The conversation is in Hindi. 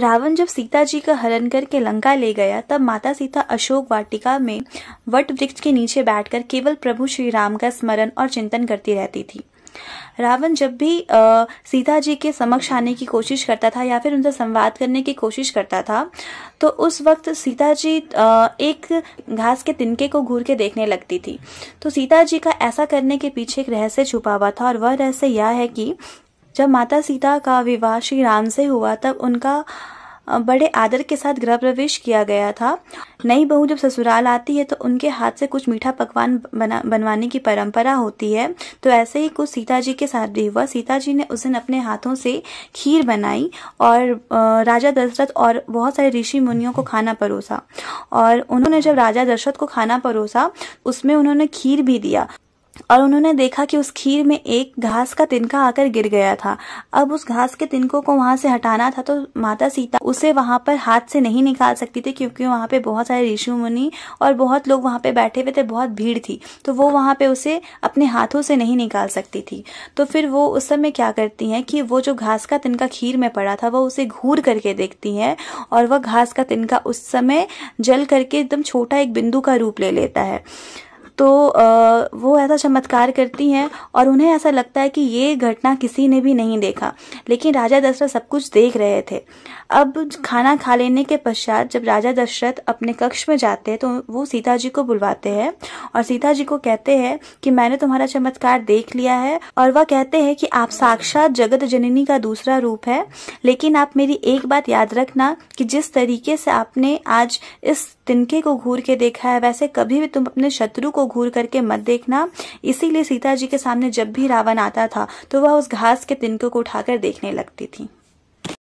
रावण जब सीता जी का हरण करके लंका ले गया तब माता सीता अशोक वाटिका में वट वृक्ष के नीचे बैठकर केवल प्रभु श्री राम का स्मरण और चिंतन करती रहती थी रावण जब भी आ, सीता जी के समक्ष आने की कोशिश करता था या फिर उनसे संवाद करने की कोशिश करता था तो उस वक्त सीता जी आ, एक घास के तिनके को घूर के देखने लगती थी तो सीता जी का ऐसा करने के पीछे एक रहस्य छुपा हुआ था और वह रहस्य यह है कि जब माता सीता का विवाह श्री राम से हुआ तब उनका बड़े आदर के साथ गृह प्रवेश किया गया था नई बहू जब ससुराल आती है तो उनके हाथ से कुछ मीठा पकवान बना बनवाने की परंपरा होती है तो ऐसे ही कुछ सीता जी के साथ भी हुआ सीता जी ने उस दिन अपने हाथों से खीर बनाई और राजा दशरथ और बहुत सारे ऋषि मुनियों को खाना परोसा और उन्होंने जब राजा दशरथ को खाना परोसा उसमें उन्होंने खीर भी दिया और उन्होंने देखा कि उस खीर में एक घास का तिनका आकर गिर गया था अब उस घास के तिनकों को वहां से हटाना था तो माता सीता उसे वहां पर हाथ से नहीं निकाल सकती थी क्योंकि वहां पे बहुत सारे ऋषि मुनि और बहुत लोग वहां पे बैठे हुए थे बहुत भीड़ थी तो वो वहां पे उसे अपने हाथों से नहीं निकाल सकती थी तो फिर वो उस समय क्या करती है कि वो जो घास का तिनका खीर में पड़ा था वो उसे घूर करके देखती है और वह घास का तिनका उस समय जल करके एकदम छोटा एक बिंदु का रूप ले लेता है तो वो ऐसा चमत्कार करती हैं और उन्हें ऐसा लगता है कि ये घटना किसी ने भी नहीं देखा लेकिन राजा दशरथ सब कुछ देख रहे थे अब खाना खा लेने के पश्चात जब राजा दशरथ अपने कक्ष में जाते हैं तो वो सीता जी को बुलवाते हैं और सीता जी को कहते हैं कि मैंने तुम्हारा चमत्कार देख लिया है और वह कहते हैं कि आप साक्षात जगत जननी का दूसरा रूप है लेकिन आप मेरी एक बात याद रखना कि जिस तरीके से आपने आज इस तिनके को घूर के देखा है वैसे कभी भी तुम अपने शत्रु को घूर करके मत देखना इसीलिए सीता जी के सामने जब भी रावण आता था तो वह उस घास के तिनकों को उठाकर देखने लगती थी